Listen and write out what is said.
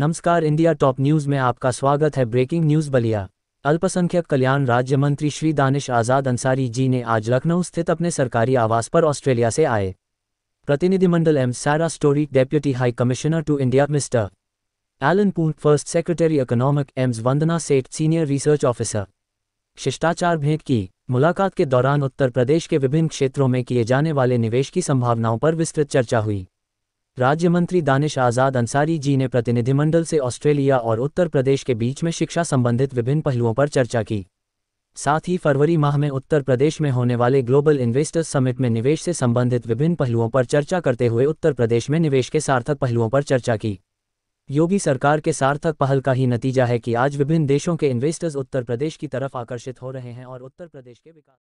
नमस्कार India top news में आपका स्वागत है ब्रेकिंग न्यूज बलिया अल्पसंख्यक कल्याण राज्य मंत्री श्री दानिश आजाद अंसारी जी ने आज लखनऊ स्थित अपने सरकारी आवास पर ऑस्ट्रेलिया से आए प्रतिनिधिमंडल Ms Sarah Storey deputy high commissioner to India Mr Alan Poon first secretary economic Ms Vandana Seth senior research officer शिष्टाचार भेंट की मुलाकात के दौरान उत्तर प्रदेश के विभिन्न क्षेत्रों में किए जाने वाले निवेश की संभावनाओं पर विस्तृत चर्चा हुई राज्य मंत्री दानिश आज़ाद अंसारी जी ने प्रतिनिधिमंडल से ऑस्ट्रेलिया और उत्तर प्रदेश के बीच में शिक्षा संबंधित विभिन्न पहलुओं पर चर्चा की साथ ही फरवरी माह में उत्तर प्रदेश में होने वाले ग्लोबल इन्वेस्टर्स समिट में निवेश से संबंधित विभिन्न पहलुओं पर चर्चा करते हुए उत्तर प्रदेश में निवेश के सार्थक पहलुओं पर चर्चा की योगी सरकार के सार्थक पहल का ही नतीजा है कि आज विभिन्न देशों के इन्वेस्टर्स उत्तर प्रदेश की तरफ आकर्षित हो रहे हैं और उत्तर प्रदेश के विकास